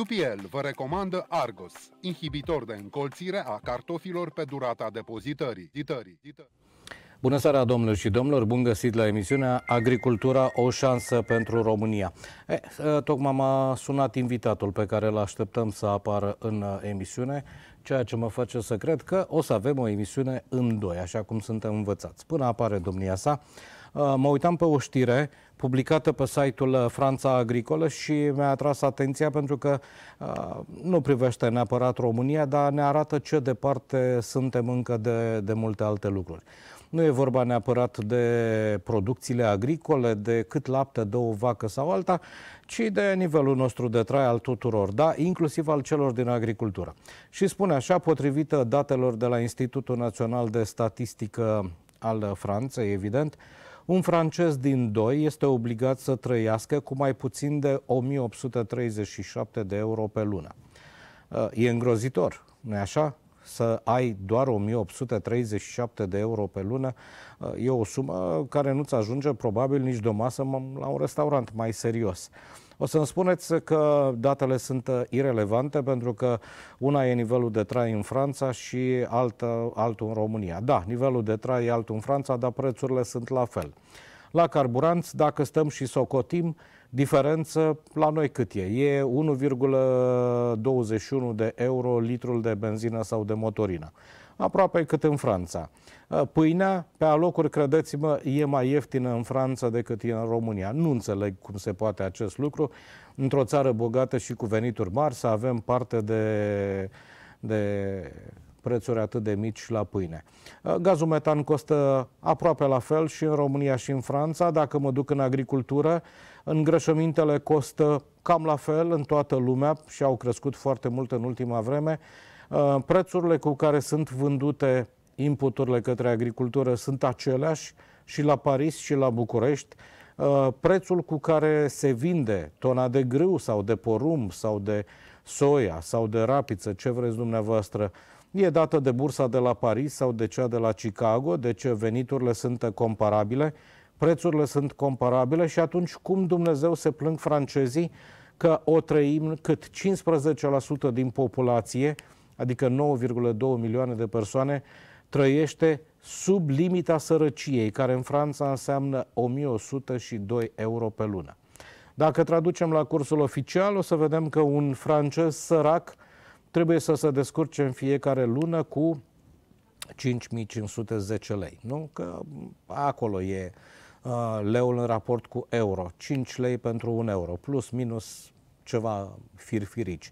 UPL vă recomandă Argos, inhibitor de încolțire a cartofilor pe durata depozitării. Bună seara, domnilor și domnilor! Bun găsit la emisiunea Agricultura, o șansă pentru România. E, tocmai m-a sunat invitatul pe care îl așteptăm să apară în emisiune, ceea ce mă face să cred că o să avem o emisiune în doi, așa cum suntem învățați. Până apare domnia sa, Uh, mă uitam pe o știre publicată pe site-ul uh, Franța Agricolă și mi-a atras atenția pentru că uh, nu privește neapărat România, dar ne arată ce departe suntem încă de, de multe alte lucruri. Nu e vorba neapărat de producțiile agricole, de cât lapte dă o vacă sau alta, ci de nivelul nostru de trai al tuturor, da, inclusiv al celor din agricultură. Și spune așa, potrivită datelor de la Institutul Național de Statistică al uh, Franței, evident, uh, un francez din doi este obligat să trăiască cu mai puțin de 1837 de euro pe lună. Uh, e îngrozitor, nu-i așa? Să ai doar 1837 de euro pe lună uh, e o sumă care nu-ți ajunge probabil nici de o masă la un restaurant mai serios. O să-mi spuneți că datele sunt uh, irelevante pentru că una e nivelul de trai în Franța și altă, altul în România. Da, nivelul de trai e altul în Franța, dar prețurile sunt la fel. La carburanți, dacă stăm și socotim, diferență la noi cât e? E 1,21 de euro litrul de benzină sau de motorină aproape cât în Franța. Uh, pâinea, pe alocuri, credeți-mă, e mai ieftină în Franța decât e în România. Nu înțeleg cum se poate acest lucru. Într-o țară bogată și cu venituri mari să avem parte de, de prețuri atât de mici la pâine. Uh, gazul metan costă aproape la fel și în România și în Franța. Dacă mă duc în agricultură, îngrășămintele costă cam la fel în toată lumea și au crescut foarte mult în ultima vreme. Uh, prețurile cu care sunt vândute inputurile către agricultură sunt aceleași și la Paris și la București. Uh, prețul cu care se vinde tona de grâu sau de porumb sau de soia sau de rapiță, ce vreți dumneavoastră, e dată de bursa de la Paris sau de cea de la Chicago, deci veniturile sunt comparabile, prețurile sunt comparabile și atunci cum Dumnezeu se plâng francezii că o trăim cât 15% din populație adică 9,2 milioane de persoane, trăiește sub limita sărăciei, care în Franța înseamnă 1102 euro pe lună. Dacă traducem la cursul oficial, o să vedem că un francez sărac trebuie să se descurce în fiecare lună cu 5510 lei. Nu? Că acolo e uh, leul în raport cu euro. 5 lei pentru un euro, plus minus ceva firfirici.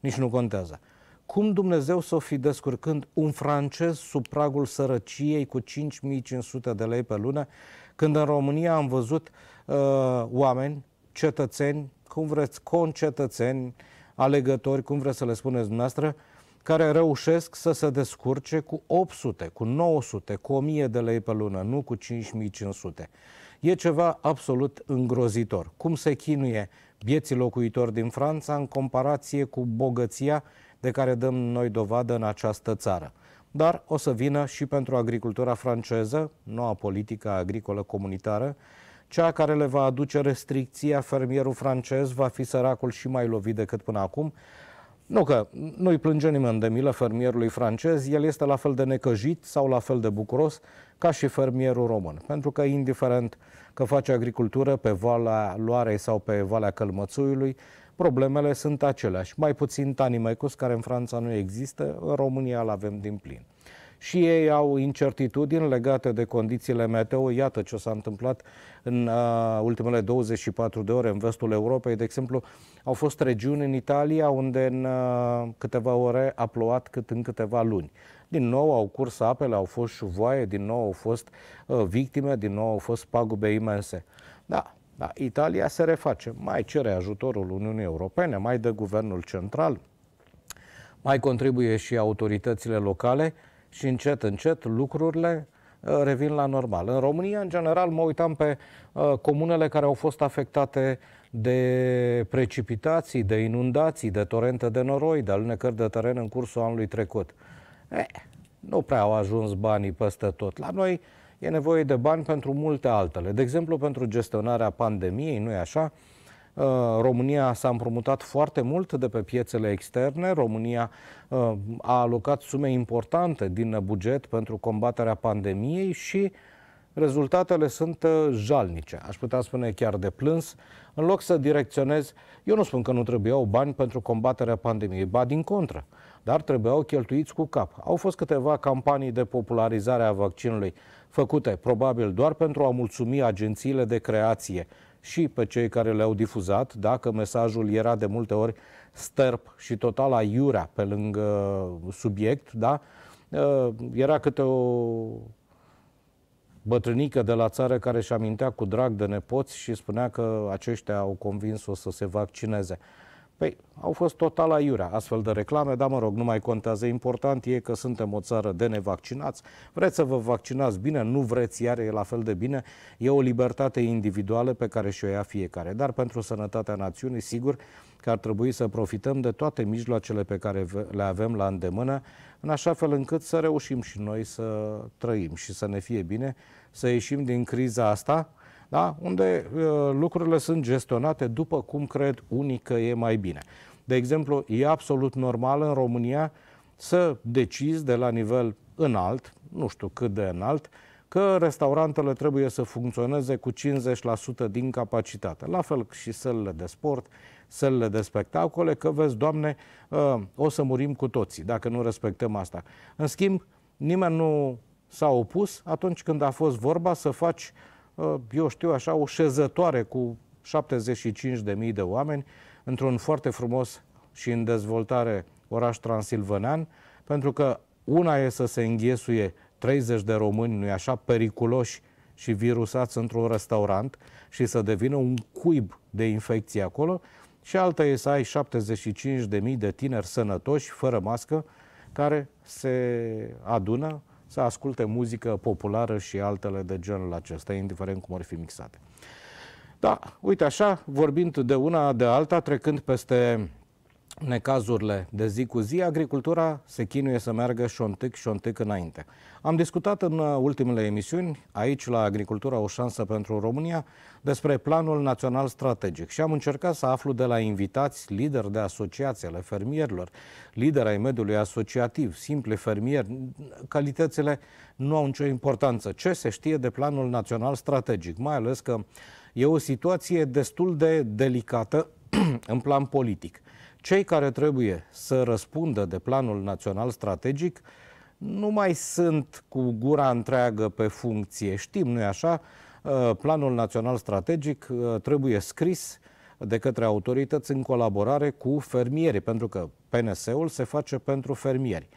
Nici nu contează. Cum Dumnezeu să o fi descurcând un francez sub pragul sărăciei cu 5500 de lei pe lună, când în România am văzut uh, oameni, cetățeni, cum vreți, concetățeni, alegători, cum vreți să le spuneți dumneavoastră, care reușesc să se descurce cu 800, cu 900, cu 1000 de lei pe lună, nu cu 5500. E ceva absolut îngrozitor. Cum se chinuie bieții locuitori din Franța în comparație cu bogăția de care dăm noi dovadă în această țară. Dar o să vină și pentru agricultura franceză, noua politică agricolă comunitară, cea care le va aduce restricția, fermierul francez va fi săracul și mai lovit decât până acum. Nu că nu-i plânge nimeni de milă fermierului francez, el este la fel de necăjit sau la fel de bucuros ca și fermierul român. Pentru că, indiferent că face agricultură pe Valea Loarei sau pe Valea Călmățuiului, problemele sunt aceleași. Mai puțin tanimecus, care în Franța nu există, în România îl avem din plin. Și ei au incertitudini legate de condițiile meteo. Iată ce s-a întâmplat în uh, ultimele 24 de ore în vestul Europei. De exemplu, au fost regiuni în Italia unde în uh, câteva ore a plouat cât în câteva luni. Din nou au curs apele, au fost șuvoaie, din nou au fost uh, victime, din nou au fost pagube imense. Da, da, Italia se reface, mai cere ajutorul Uniunii Europene, mai dă guvernul central, mai contribuie și autoritățile locale și încet, încet lucrurile uh, revin la normal. În România, în general, mă uitam pe uh, comunele care au fost afectate de precipitații, de inundații, de torente de noroi, de alunecări de teren în cursul anului trecut. Eh, nu prea au ajuns banii peste tot. La noi, uh, e nevoie de bani pentru multe altele. De exemplu, pentru gestionarea pandemiei, nu e așa? Uh, România s-a împrumutat foarte mult de pe piețele externe. România uh, a alocat sume importante din buget pentru combaterea pandemiei și rezultatele sunt uh, jalnice, aș putea spune chiar de plâns. În loc să direcționez, eu nu spun că nu trebuiau bani pentru combaterea pandemiei, ba din contră dar trebuiau cheltuiți cu cap. Au fost câteva campanii de popularizare a vaccinului, făcute probabil doar pentru a mulțumi agențiile de creație și pe cei care le-au difuzat, dacă mesajul era de multe ori sterp și total aiurea pe lângă subiect, da? Ă, era câte o bătrânică de la țară care și amintea cu drag de nepoți și spunea că aceștia au convins-o să se vaccineze. Păi, au fost total aiurea astfel de reclame, dar mă rog, nu mai contează. Important e că suntem o țară de nevaccinați. Vreți să vă vaccinați bine, nu vreți, iar e la fel de bine. E o libertate individuală pe care și-o ia fiecare. Dar pentru sănătatea națiunii, sigur că ar trebui să profităm de toate mijloacele pe care le avem la îndemână, în așa fel încât să reușim și noi să trăim și să ne fie bine, să ieșim din criza asta, da? unde uh, lucrurile sunt gestionate după cum cred unii că e mai bine. De exemplu, e absolut normal în România să decizi de la nivel înalt, nu știu cât de înalt, că restaurantele trebuie să funcționeze cu 50% din capacitate. La fel și sălile de sport, sălile de spectacole, că vezi, Doamne, uh, o să murim cu toții dacă nu respectăm asta. În schimb, nimeni nu s-a opus atunci când a fost vorba să faci Uh, eu știu așa, o șezătoare cu 75.000 de oameni într-un foarte frumos și în dezvoltare oraș transilvanean, pentru că una e să se înghesuie 30 de români, nu așa, periculoși și virusați într-un restaurant și să devină un cuib de infecție acolo, și alta e să ai 75.000 de tineri sănătoși, fără mască, care se adună să asculte muzică populară și altele de genul acesta, indiferent cum ar fi mixate. Da, uite așa, vorbind de una de alta, trecând peste necazurile de zi cu zi, agricultura se chinuie să meargă șontic, șontic înainte. Am discutat în uh, ultimele emisiuni, aici la Agricultura o șansă pentru România, despre Planul Național Strategic și am încercat să aflu de la invitați lideri de asociații ale fermierilor, lideri ai mediului asociativ, simple fermieri, calitățile nu au nicio importanță. Ce se știe de Planul Național Strategic? Mai ales că e o situație destul de delicată în plan politic. Cei care trebuie să răspundă de Planul Național Strategic nu mai sunt cu gura întreagă pe funcție. Știm, nu-i așa? Uh, planul Național Strategic uh, trebuie scris de către autorități în colaborare cu fermieri, pentru că PNS-ul se face pentru fermieri.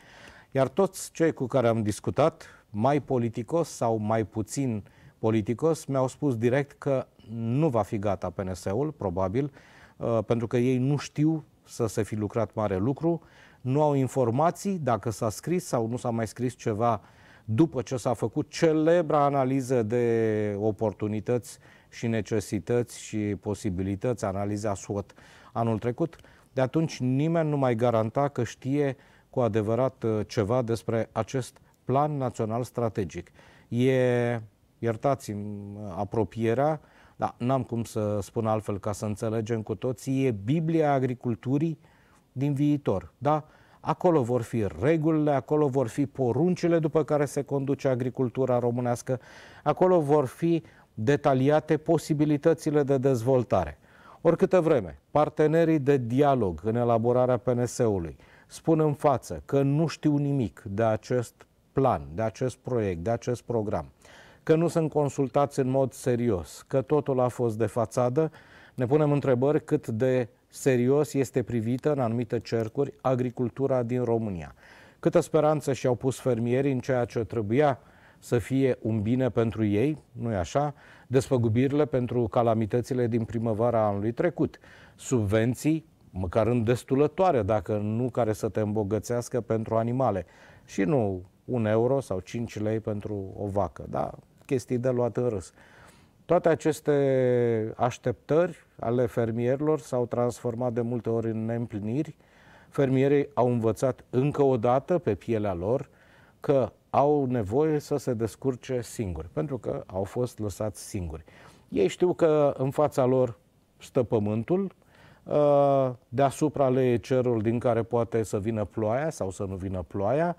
Iar toți cei cu care am discutat, mai politicos sau mai puțin politicos, mi-au spus direct că nu va fi gata PNS-ul, probabil, uh, pentru că ei nu știu să se fi lucrat mare lucru, nu au informații dacă s-a scris sau nu s-a mai scris ceva după ce s-a făcut celebra analiză de oportunități și necesități și posibilități, analiza SWOT anul trecut, de atunci nimeni nu mai garanta că știe cu adevărat uh, ceva despre acest plan național strategic. E, iertați-mi uh, apropierea, dar n-am cum să spun altfel ca să înțelegem cu toții, e Biblia agriculturii din viitor. Da? Acolo vor fi regulile, acolo vor fi poruncile după care se conduce agricultura românească, acolo vor fi detaliate posibilitățile de dezvoltare. Oricâtă vreme, partenerii de dialog în elaborarea PNS-ului spun în față că nu știu nimic de acest plan, de acest proiect, de acest program că nu sunt consultați în mod serios, că totul a fost de fațadă, ne punem întrebări cât de serios este privită în anumite cercuri agricultura din România. Câtă speranță și-au pus fermierii în ceea ce trebuia să fie un bine pentru ei, nu-i așa? Despăgubirile pentru calamitățile din primăvara anului trecut, subvenții, măcar îndestulătoare, dacă nu care să te îmbogățească pentru animale și nu un euro sau 5 lei pentru o vacă, da? chestii de luat în râs. Toate aceste așteptări ale fermierilor s-au transformat de multe ori în neîmpliniri. Fermierii au învățat încă o dată pe pielea lor că au nevoie să se descurce singuri, pentru că au fost lăsați singuri. Ei știu că în fața lor stă pământul, ă, deasupra le e cerul din care poate să vină ploaia sau să nu vină ploaia.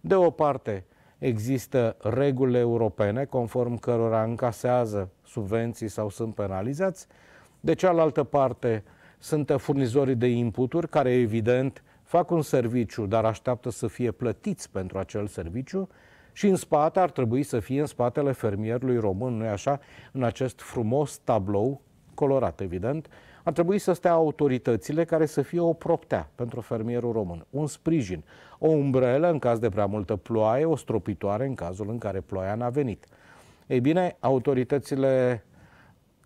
De o parte există reguli europene conform cărora încasează subvenții sau sunt penalizați. De cealaltă parte, sunt furnizorii de inputuri care, evident, fac un serviciu, dar așteaptă să fie plătiți pentru acel serviciu și în spate ar trebui să fie în spatele fermierului român, nu-i așa, în acest frumos tablou, colorat, evident, ar trebui să stea autoritățile care să fie o proptea pentru fermierul român, un sprijin, o umbrelă în caz de prea multă ploaie, o stropitoare în cazul în care ploaia n-a venit. Ei bine, autoritățile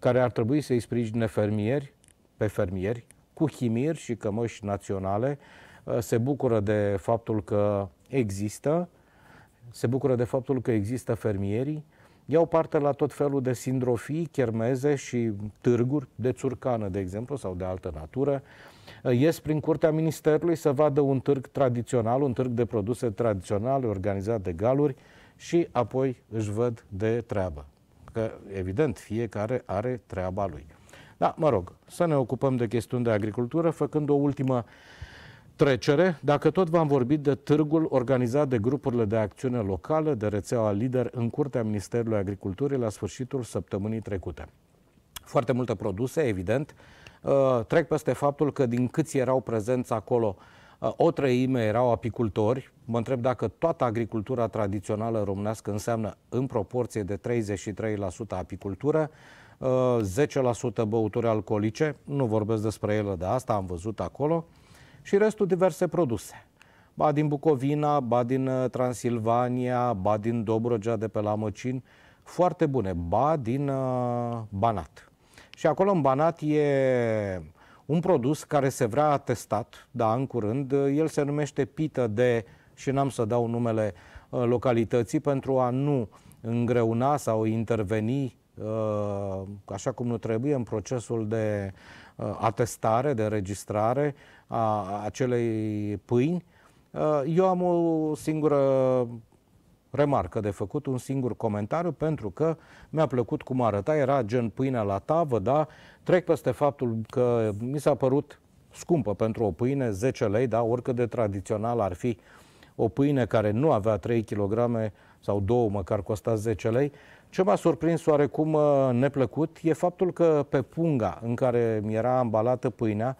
care ar trebui să-i sprijine fermieri, pe fermieri, cu chimiri și cămăși naționale, ă, se bucură de faptul că există, se bucură de faptul că există fermierii, iau parte la tot felul de sindrofii, chermeze și târguri de țurcană, de exemplu, sau de altă natură. Ies prin curtea ministerului să vadă un târg tradițional, un târg de produse tradiționale organizat de galuri și apoi își văd de treabă. Că, evident, fiecare are treaba lui. Da, mă rog, să ne ocupăm de chestiuni de agricultură, făcând o ultimă trecere, dacă tot v-am vorbit de târgul organizat de grupurile de acțiune locală de rețeaua lider în curtea Ministerului Agriculturii la sfârșitul săptămânii trecute. Foarte multe produse, evident, uh, trec peste faptul că din câți erau prezenți acolo uh, o treime erau apicultori. Mă întreb dacă toată agricultura tradițională românească înseamnă în proporție de 33% apicultură, 10% uh, băuturi alcoolice, nu vorbesc despre ele de asta, am văzut acolo, și restul diverse produse. Ba din Bucovina, ba din uh, Transilvania, ba din Dobrogea de pe la Măcin, foarte bune, ba din uh, Banat. Și acolo în Banat e un produs care se vrea testat, da, în curând, el se numește pită de, și n-am să dau numele uh, localității, pentru a nu îngreuna sau interveni uh, așa cum nu trebuie în procesul de uh, atestare, de registrare a acelei pâini. Uh, eu am o singură remarcă de făcut, un singur comentariu, pentru că mi-a plăcut cum arăta, era gen pâine la tavă, da? Trec peste faptul că mi s-a părut scumpă pentru o pâine, 10 lei, da? Oricât de tradițional ar fi o pâine care nu avea 3 kg sau 2 măcar costa 10 lei, ce m-a surprins oarecum uh, neplăcut e faptul că pe punga în care mi era ambalată pâinea,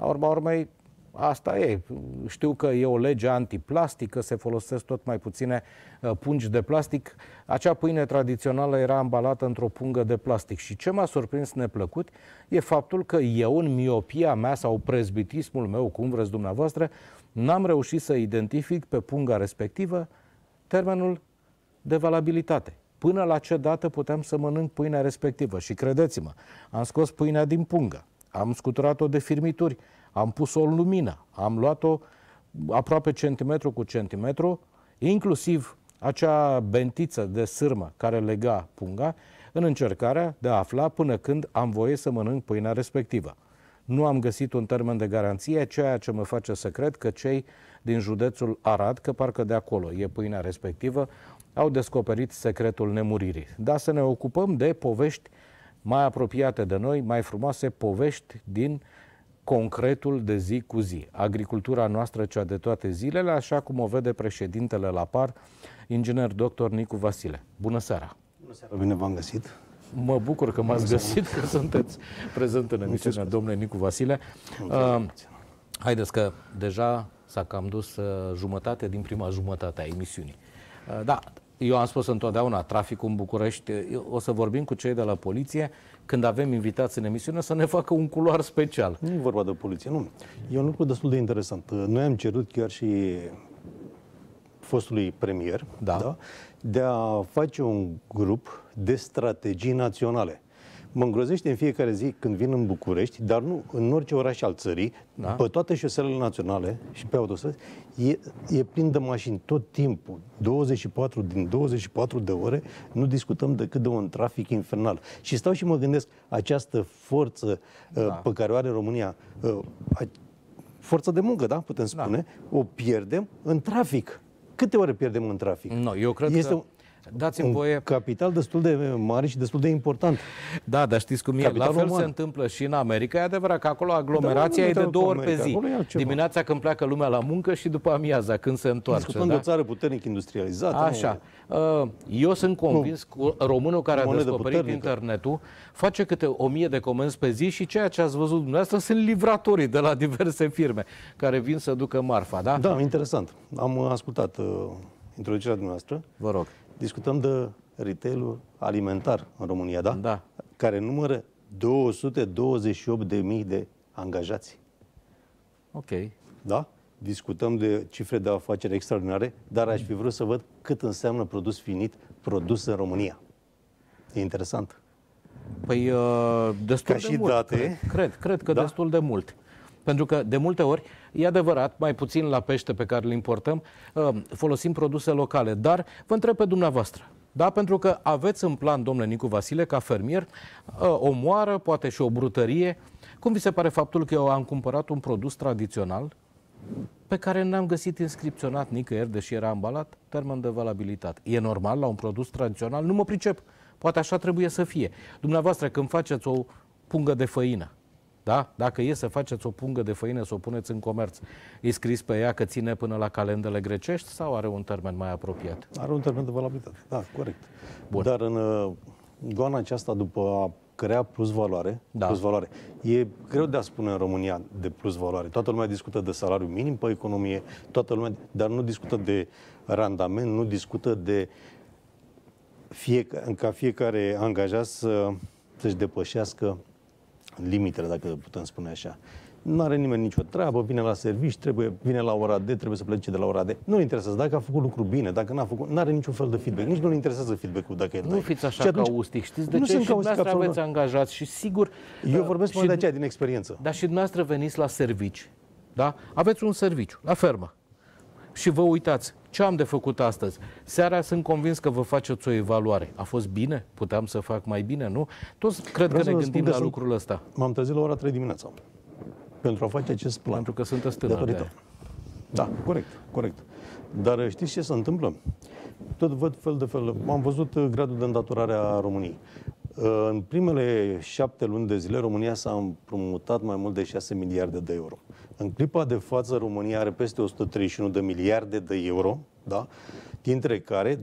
la urma urmei, asta e. Știu că e o lege antiplastică, se folosesc tot mai puține uh, pungi de plastic. Acea pâine tradițională era ambalată într-o pungă de plastic. Și ce m-a surprins neplăcut e faptul că eu, în miopia mea sau prezbitismul meu, cum vreți dumneavoastră, n-am reușit să identific pe punga respectivă termenul de valabilitate. Până la ce dată puteam să mănânc pâinea respectivă. Și credeți-mă, am scos pâinea din pungă. Am scuturat-o de firmituri, am pus-o în lumină, am luat-o aproape centimetru cu centimetru, inclusiv acea bentiță de sârmă care lega punga, în încercarea de a afla până când am voie să mănânc pâinea respectivă. Nu am găsit un termen de garanție, ceea ce mă face să cred că cei din județul Arad, că parcă de acolo e pâinea respectivă, au descoperit secretul nemuririi. Dar să ne ocupăm de povești mai apropiate de noi, mai frumoase povești din concretul de zi cu zi. Agricultura noastră cea de toate zilele, așa cum o vede președintele la par, inginer doctor Nicu Vasile. Bună seara! Bună seara! Bine v-am găsit! Mă bucur că m-ați găsit, că sunteți prezent în emisiunea domnule Nicu Vasile. Uh, haideți că deja s-a cam dus uh, jumătate din prima jumătate a emisiunii. Uh, da, eu am spus întotdeauna, traficul în București, o să vorbim cu cei de la poliție când avem invitați în emisiune să ne facă un culoar special. Nu e vorba de poliție, nu. E un lucru destul de interesant. Noi am cerut chiar și fostului premier da. Da, de a face un grup de strategii naționale mă îngrozește în fiecare zi când vin în București, dar nu în orice oraș al țării, da? pe toate șoselele naționale și pe autostrăzi, e, e plin de mașini tot timpul, 24 din 24 de ore, nu discutăm decât de un trafic infernal. Și stau și mă gândesc, această forță uh, da. uh, pe care o are România, uh, a, forță de muncă, da, putem da. spune, da. o pierdem în trafic. Câte ore pierdem în trafic? No, eu cred este că... Un Dați-mi voie... capital destul de mare și destul de important. Da, dar știți cum e? Capital la fel roman. se întâmplă și în America. E adevărat că acolo aglomerația da, e de două ori pe zi. Dimineața când pleacă lumea la muncă și după amiaza când se întoarce. Discutăm da? de o țară puternic industrializată. Așa. Nu? Uh, eu sunt convins nu. că românul care Monedă a descoperit puternică. internetul face câte o mie de comenzi pe zi și ceea ce ați văzut dumneavoastră sunt livratorii de la diverse firme care vin să ducă marfa, da? Da, interesant. Am ascultat uh, introducerea dumneavoastră. Vă rog. Discutăm de retailul alimentar în România, da? Da. Care numără 228.000 de angajați. Ok. Da? Discutăm de cifre de afaceri extraordinare, dar aș fi vrut să văd cât înseamnă produs finit produs în România. E interesant. Păi, uh, destul Ca de și mult. Date, cred, cred că da? destul de mult. Pentru că, de multe ori, e adevărat, mai puțin la pește pe care îl importăm, uh, folosim produse locale. Dar vă întreb pe dumneavoastră, da? Pentru că aveți în plan, domnule Nicu Vasile, ca fermier, uh, o moară, poate și o brutărie. Cum vi se pare faptul că eu am cumpărat un produs tradițional pe care n-am găsit inscripționat nicăieri, deși era ambalat, termen de valabilitate. E normal la un produs tradițional? Nu mă pricep. Poate așa trebuie să fie. Dumneavoastră, când faceți o pungă de făină, da? Dacă e să faceți o pungă de făină, să o puneți în comerț, e scris pe ea că ține până la calendele grecești sau are un termen mai apropiat? Are un termen de valabilitate, da, corect. Bun. Dar în uh, goana aceasta după a crea plus valoare, da. plus valoare. E greu de a spune în România de plus valoare. Toată lumea discută de salariu minim pe economie, toată lumea, dar nu discută de randament, nu discută de fie, ca fiecare angajat să, să-și depășească limitele, dacă putem spune așa. Nu are nimeni nicio treabă, vine la servici, trebuie, vine la ora de, trebuie să plece de la ora de. Nu-l interesează dacă a făcut lucru bine, dacă n-a făcut, nu are niciun fel de feedback, nici nu-l interesează feedback-ul dacă el Nu dai. fiți așa atunci, ca ustic, știți de nu ce? Sunt și dumneavoastră aveți angajați și sigur... Eu uh, vorbesc mai de aceea, din experiență. Dar și dumneavoastră veniți la servici, da? Aveți un serviciu, la fermă și vă uitați ce am de făcut astăzi. Seara sunt convins că vă faceți o evaluare. A fost bine? Puteam să fac mai bine, nu? Toți cred Vreau că ne gândim la lucrul ăsta. M-am trezit la ora 3 dimineața pentru a face acest plan. Pentru că sunt tânăr de Da, corect, corect. Dar uh, știți ce se întâmplă? Tot văd fel de fel. Am văzut uh, gradul de îndatorare a României. În primele șapte luni de zile, România s-a împrumutat mai mult de 6 miliarde de euro. În clipa de față, România are peste 131 de miliarde de euro, da? dintre care 27%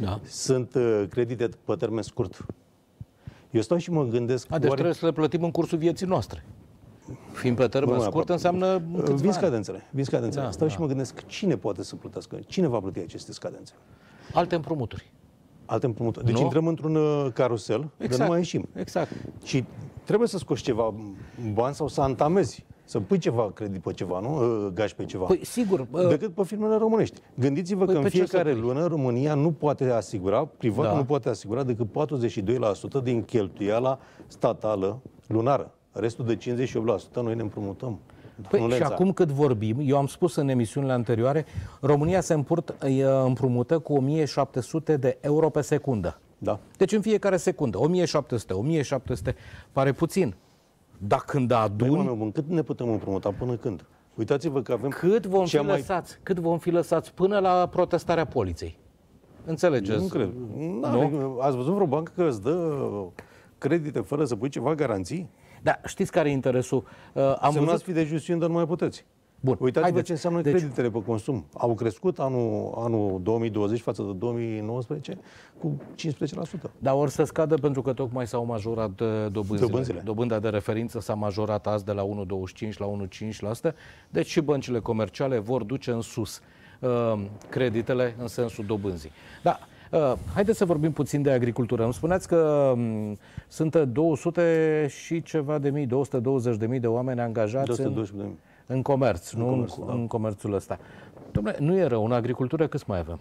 da. sunt uh, credite pe termen scurt. Eu stau și mă gândesc... A, deci oare... trebuie să le plătim în cursul vieții noastre. Fiind pe termen nu scurt, înseamnă uh, Vin scadențele. Vin scadențele. Da, Stau da. și mă gândesc cine poate să plătească, cine va plăti aceste scadențe. Alte împrumuturi. Alte împrumuturi. Deci nu? intrăm într-un uh, carusel, exact. dar nu exact. mai ieșim. Exact. Și trebuie să scoți ceva bani sau să antamezi. Să pui ceva credit pe ceva, nu? Uh, gași pe ceva. Păi, sigur. Uh... Decât pe firmele românești. Gândiți-vă păi, că în fiecare lună România nu poate asigura, privat da. nu poate asigura decât 42% din cheltuiala statală lunară. Restul de 58% noi ne împrumutăm. Da. Păi, și acum cât vorbim, eu am spus în emisiunile anterioare, România se împurt, împrumută cu 1700 de euro pe secundă. Da. Deci în fiecare secundă, 1700, 1700, pare puțin. Dar când păi, adun... Păi, bun. cât ne putem împrumuta? Până când? Uitați-vă că avem... Cât vom, fi mai... lăsați, cât vom fi lăsați până la protestarea poliției? Înțelegeți? Nu cred. Da, nu? Ați văzut vreo bancă că îți dă credite fără să pui ceva garanții? Dar știți care e interesul? Uh, am Semnați văzut... de justiție, dar nu mai puteți. Bun. Uitați-vă ce înseamnă deci... creditele pe consum. Au crescut anul, anul 2020 față de 2019 cu 15%. Dar or să scadă pentru că tocmai s-au majorat uh, dobânzile. dobânzile. Dobânda de referință s-a majorat azi de la 1,25 la 1,5%. Deci și băncile comerciale vor duce în sus uh, creditele în sensul dobânzii. Dar Uh, haideți să vorbim puțin de agricultură. Îmi spuneați că um, sunt 200 și ceva de mii, 220 de mii de oameni angajați în, în comerț, în nu comerț, în, da. în comerțul ăsta. Dom'le, nu e rău, în agricultură câți mai avem?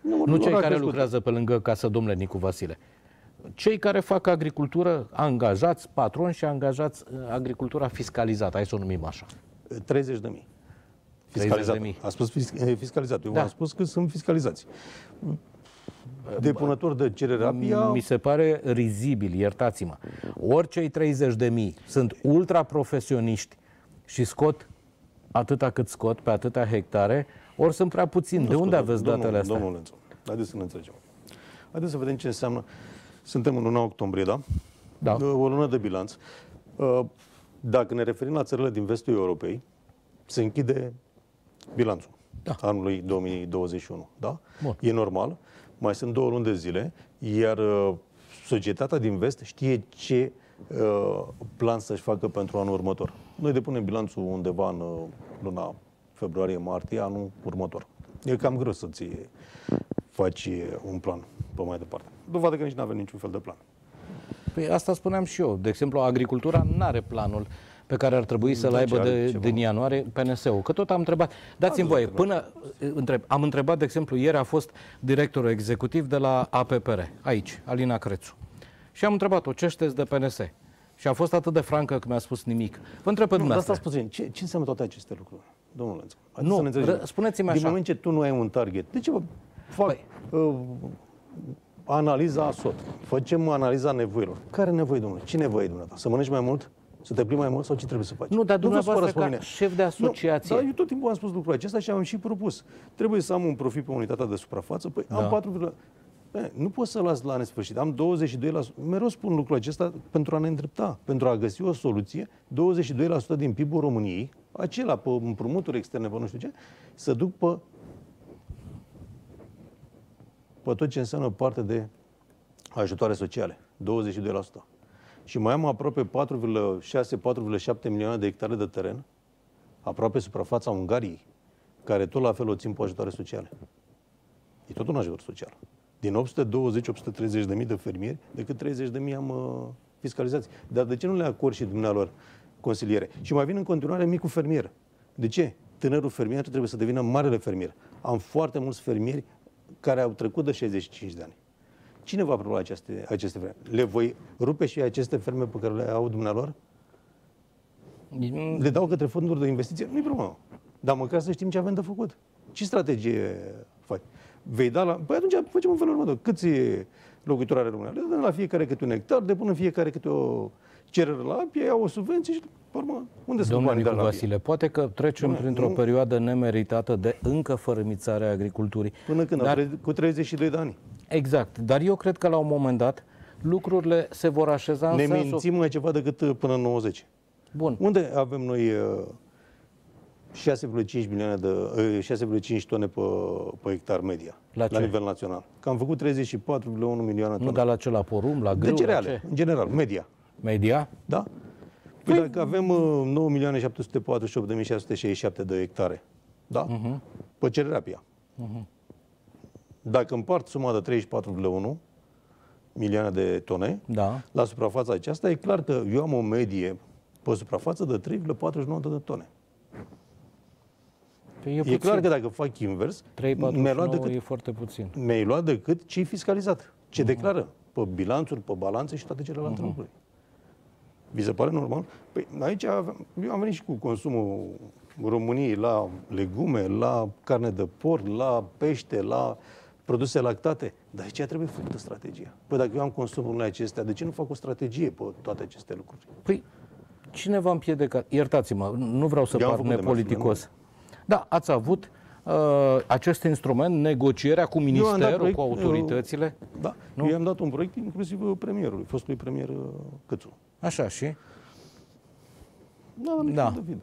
Nu, nu cei care crescut. lucrează pe lângă casă, domnule Nicu Vasile. Cei care fac agricultură, angajați patroni și angajați uh, agricultura fiscalizată, hai să o numim așa. 30 de mii. Fiscalizat. A spus eh, fiscalizat. Eu da. am spus că sunt fiscalizați. Depunător de cerere apia... Mi se pare rizibil, iertați-mă. Oricei 30 de mii sunt ultraprofesioniști și scot atâta cât scot pe atâta hectare, ori sunt prea puțini. Nu de unde aveți domnul, datele astea? Domnul Lențu, haideți să ne înțelegem. Haideți să vedem ce înseamnă. Suntem în luna octombrie, da? Da. Eh, o lună de bilanț. Eh, dacă ne referim la țările din vestul Europei, se închide bilanțul da. anului 2021. Da? Bun. E normal. Mai sunt două luni de zile, iar uh, societatea din vest știe ce uh, plan să-și facă pentru anul următor. Noi depunem bilanțul undeva în uh, luna februarie-martie, anul următor. E cam greu să-ți faci un plan pe mai departe. Dovadă că nici nu avem niciun fel de plan. Păi asta spuneam și eu. De exemplu, agricultura nu are planul. Uh, pe care ar trebui să-l da, aibă de, din ianuarie PNS-ul. Că tot am întrebat, dați-mi voie, până eh, întreb, am întrebat, de exemplu, ieri a fost directorul executiv de la APPR, aici, Alina Crețu. Și am întrebat-o, ce știți de PNS? Și a fost atât de francă că mi-a spus nimic. Vă întreb pe nu, dumneavoastră. Asta puțin. Ce, ce înseamnă toate aceste lucruri, domnule Nu, ră, spuneți-mi așa. Din moment ce tu nu ai un target, de ce vă fac păi. uh, analiza a SOT? Facem analiza nevoilor. Care nevoie, domnule? Ce nevoie, dumneavoastră? Să mănânci mai mult? Să te plimbi mai mult sau ce trebuie să faci? Nu, dar dumneavoastră ca mine. șef de asociație... Nu, dar eu tot timpul am spus lucrul acesta și am și propus. Trebuie să am un profit pe unitatea de suprafață, păi da. am 4, Bine, nu pot să las la nesfârșit. Am 22%. Mereu spun lucrul acesta pentru a ne îndrepta, pentru a găsi o soluție. 22% din PIB-ul României, acela pe împrumuturi externe, pe nu știu ce, să duc pe, pe tot ce înseamnă parte de ajutoare sociale. 22%. Și mai am aproape 4,6-4,7 milioane de hectare de teren, aproape suprafața Ungariei, care tot la fel o țin pe ajutoare sociale. E tot un ajutor social. Din 820-830 de mii de fermieri, decât 30 de mii am uh, fiscalizați. Dar de ce nu le acord și dumnealor consiliere? Și mai vin în continuare micul fermier. De ce? Tânărul fermier trebuie să devină marele fermier. Am foarte mulți fermieri care au trecut de 65 de ani. Cine va aproba aceste, aceste ferme? Le voi rupe și aceste ferme pe care le au dumnealor? Mm. Le dau către fonduri de investiție? Nu-i problemă. Dar măcar să știm ce avem de făcut. Ce strategie faci? Vei da la... Păi atunci facem un felul următor. Câți locuitori are România? Le dăm la fiecare câte un hectar, depun în fiecare câte o cerere la apie, iau o subvenție și, pe urmă, unde sunt banii de la Vasile, poate că trecem printr-o perioadă nemeritată de încă fărâmițarea agriculturii. Până când? Dar... Cu 32 de ani. Exact, dar eu cred că la un moment dat lucrurile se vor așeza în ne sensul... Ne mințim mai ceva decât uh, până în 90. Bun. Unde avem noi 6,5 uh, milioane de 6,5 uh, tone pe, pe hectar media la, la nivel național. Că am făcut 34,1 milioane de tone. Nu, dar la ce? La porum, la grâu, De cereale, ce? în general, media. Media? Da. Păi păi dacă avem 9.748.667 de hectare, da? Uh-huh. Pe cererea pia. Uh-huh. Dacă împart suma de 34,1 milioane de tone da. la suprafața aceasta, e clar că eu am o medie pe suprafață de 3,49 de tone. Păi e, puțin. e clar că dacă fac invers, mi-ai luat decât, e foarte puțin. Mi-ai luat decât ce fiscalizat, ce uh-huh. declară pe bilanțuri, pe balanțe și toate celelalte uh-huh. lucruri. Vi se pare normal? Păi aici avem, eu am venit și cu consumul României la legume, la carne de porc, la pește, la produse lactate. Dar aici trebuie făcută strategia. Păi dacă eu am consumurile acestea, de ce nu fac o strategie pe toate aceste lucruri? Păi cine v-a împiedicat? Iertați-mă, nu vreau să eu par nepoliticos. Da, ați avut uh, acest instrument, negocierea cu ministerul, proiect, cu uh, autoritățile. Eu, da, nu? eu am dat un proiect inclusiv uh, premierului, fostului premier uh, Cățu. Așa, și? Da, da. De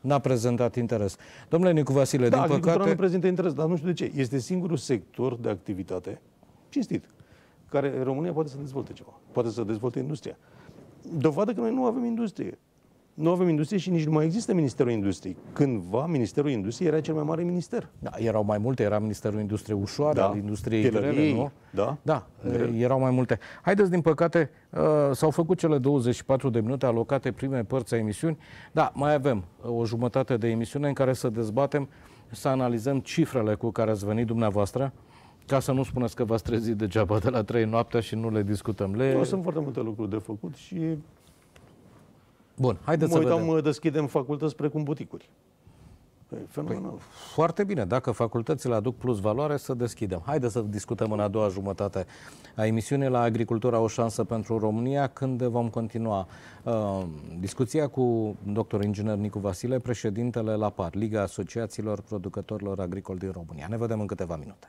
n-a prezentat interes. Domnule Nicu Vasile, da, din păcate... nu prezintă interes, dar nu știu de ce. Este singurul sector de activitate cinstit care România poate să dezvolte ceva. Poate să dezvolte industria. Dovadă că noi nu avem industrie nu avem industrie și nici nu mai există Ministerul Industriei. Cândva Ministerul Industriei era cel mai mare minister. Da, erau mai multe, era Ministerul Industriei Ușoare, da. al Industriei Grele, nu? Da, da eh, erau mai multe. Haideți, din păcate, eh, s-au făcut cele 24 de minute alocate prime părți a emisiuni. Da, mai avem eh, o jumătate de emisiune în care să dezbatem, să analizăm cifrele cu care ați venit dumneavoastră, ca să nu spuneți că v-ați trezit degeaba de la 3 noaptea și nu le discutăm. Le... Nu, sunt foarte multe lucruri de făcut și Bun, haideți mă să uitam, vedem. Mă deschidem facultăți precum buticuri. fenomenal. Păi, foarte bine, dacă facultățile aduc plus valoare, să deschidem. Haideți să discutăm în a doua jumătate a emisiunii la Agricultura o șansă pentru România, când vom continua uh, discuția cu dr. inginer Nicu Vasile, președintele la PAR, Liga Asociațiilor Producătorilor Agricoli din România. Ne vedem în câteva minute.